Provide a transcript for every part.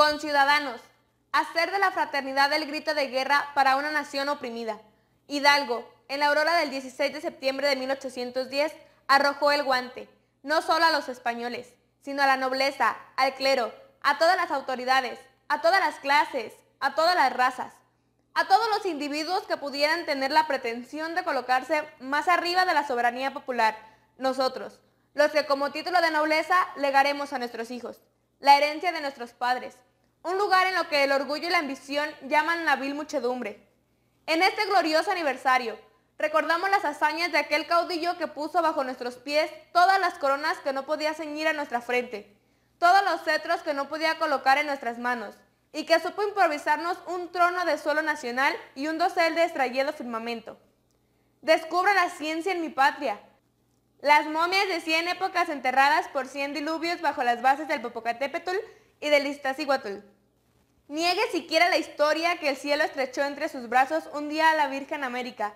Con ciudadanos, hacer de la fraternidad el grito de guerra para una nación oprimida. Hidalgo, en la aurora del 16 de septiembre de 1810, arrojó el guante, no solo a los españoles, sino a la nobleza, al clero, a todas las autoridades, a todas las clases, a todas las razas, a todos los individuos que pudieran tener la pretensión de colocarse más arriba de la soberanía popular, nosotros, los que como título de nobleza legaremos a nuestros hijos, la herencia de nuestros padres, un lugar en lo que el orgullo y la ambición llaman la vil muchedumbre. En este glorioso aniversario, recordamos las hazañas de aquel caudillo que puso bajo nuestros pies todas las coronas que no podía ceñir a nuestra frente, todos los cetros que no podía colocar en nuestras manos, y que supo improvisarnos un trono de suelo nacional y un dosel de estrellado firmamento. Descubre la ciencia en mi patria. Las momias de 100 épocas enterradas por 100 diluvios bajo las bases del Popocatépetl y del Iztaccíhuatl niegue siquiera la historia que el cielo estrechó entre sus brazos un día a la Virgen América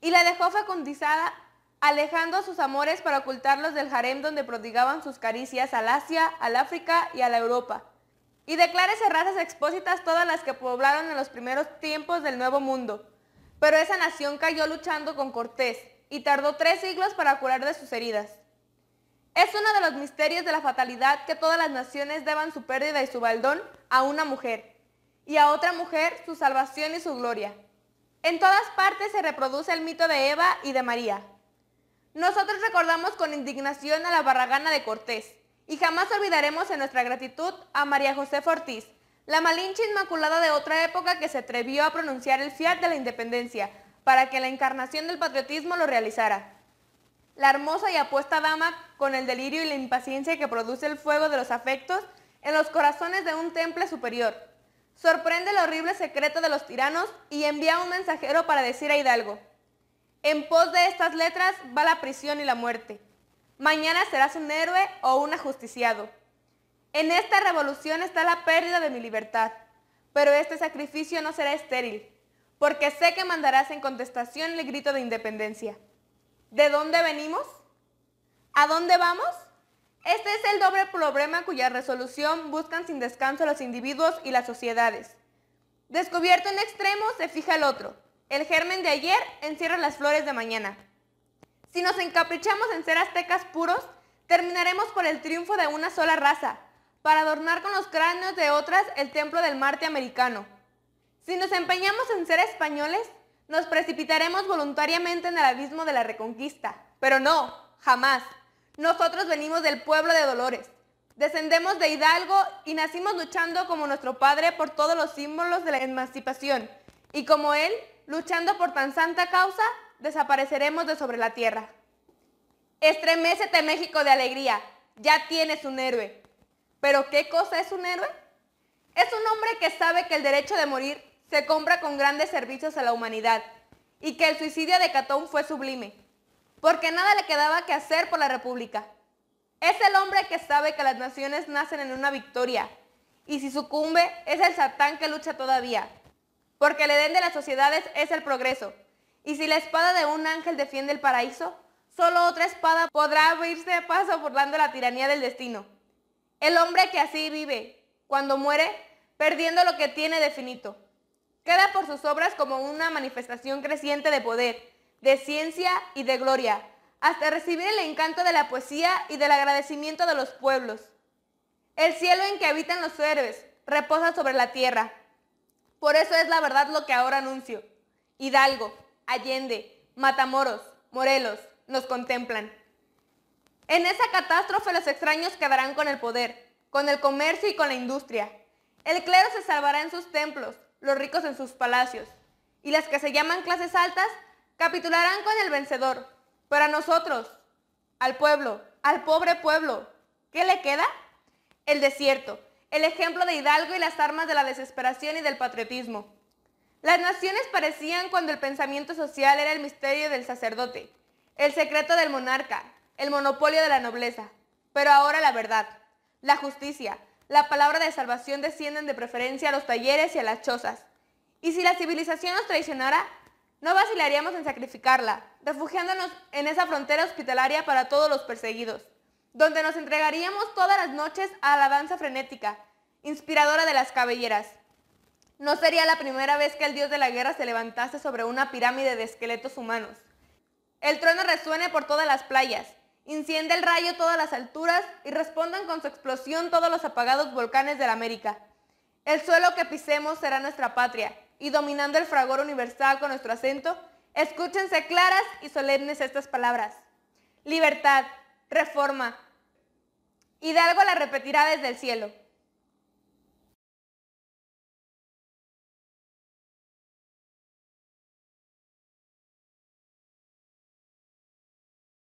y la dejó fecundizada alejando sus amores para ocultarlos del harem donde prodigaban sus caricias al Asia, al África y a la Europa. Y declárese razas expósitas todas las que poblaron en los primeros tiempos del Nuevo Mundo. Pero esa nación cayó luchando con Cortés y tardó tres siglos para curar de sus heridas. Es uno de los misterios de la fatalidad que todas las naciones deban su pérdida y su baldón a una mujer y a otra mujer su salvación y su gloria. En todas partes se reproduce el mito de Eva y de María. Nosotros recordamos con indignación a la barragana de Cortés y jamás olvidaremos en nuestra gratitud a María José Ortiz, la malinche inmaculada de otra época que se atrevió a pronunciar el fiat de la independencia para que la encarnación del patriotismo lo realizara. La hermosa y apuesta dama, con el delirio y la impaciencia que produce el fuego de los afectos en los corazones de un temple superior, sorprende el horrible secreto de los tiranos y envía un mensajero para decir a Hidalgo, en pos de estas letras va la prisión y la muerte. Mañana serás un héroe o un ajusticiado. En esta revolución está la pérdida de mi libertad, pero este sacrificio no será estéril, porque sé que mandarás en contestación el grito de independencia. ¿De dónde venimos? ¿A dónde vamos? Este es el doble problema cuya resolución buscan sin descanso los individuos y las sociedades. Descubierto un extremo, se fija el otro. El germen de ayer encierra las flores de mañana. Si nos encaprichamos en ser aztecas puros, terminaremos por el triunfo de una sola raza, para adornar con los cráneos de otras el templo del Marte americano. Si nos empeñamos en ser españoles, nos precipitaremos voluntariamente en el abismo de la reconquista. Pero no, jamás. Nosotros venimos del pueblo de Dolores. Descendemos de Hidalgo y nacimos luchando como nuestro padre por todos los símbolos de la emancipación. Y como él, luchando por tan santa causa, desapareceremos de sobre la tierra. Estremécete México de alegría, ya tienes un héroe. ¿Pero qué cosa es un héroe? Es un hombre que sabe que el derecho de morir se compra con grandes servicios a la humanidad y que el suicidio de Catón fue sublime porque nada le quedaba que hacer por la República. Es el hombre que sabe que las naciones nacen en una victoria, y si sucumbe es el satán que lucha todavía, porque el edén de las sociedades es el progreso, y si la espada de un ángel defiende el paraíso, solo otra espada podrá abrirse paso burlando la tiranía del destino. El hombre que así vive, cuando muere, perdiendo lo que tiene de queda por sus obras como una manifestación creciente de poder, de ciencia y de gloria, hasta recibir el encanto de la poesía y del agradecimiento de los pueblos. El cielo en que habitan los héroes reposa sobre la tierra. Por eso es la verdad lo que ahora anuncio. Hidalgo, Allende, Matamoros, Morelos, nos contemplan. En esa catástrofe los extraños quedarán con el poder, con el comercio y con la industria. El clero se salvará en sus templos, los ricos en sus palacios, y las que se llaman clases altas capitularán con el vencedor. Pero a nosotros, al pueblo, al pobre pueblo, ¿qué le queda? El desierto, el ejemplo de Hidalgo y las armas de la desesperación y del patriotismo. Las naciones parecían cuando el pensamiento social era el misterio del sacerdote, el secreto del monarca, el monopolio de la nobleza. Pero ahora la verdad, la justicia, la palabra de salvación descienden de preferencia a los talleres y a las chozas. Y si la civilización nos traicionara, no vacilaríamos en sacrificarla, refugiándonos en esa frontera hospitalaria para todos los perseguidos, donde nos entregaríamos todas las noches a la danza frenética, inspiradora de las cabelleras. No sería la primera vez que el dios de la guerra se levantase sobre una pirámide de esqueletos humanos. El trueno resuene por todas las playas, Inciende el rayo todas las alturas y respondan con su explosión todos los apagados volcanes de la América. El suelo que pisemos será nuestra patria y dominando el fragor universal con nuestro acento, escúchense claras y solemnes estas palabras. Libertad, reforma. Hidalgo la repetirá desde el cielo.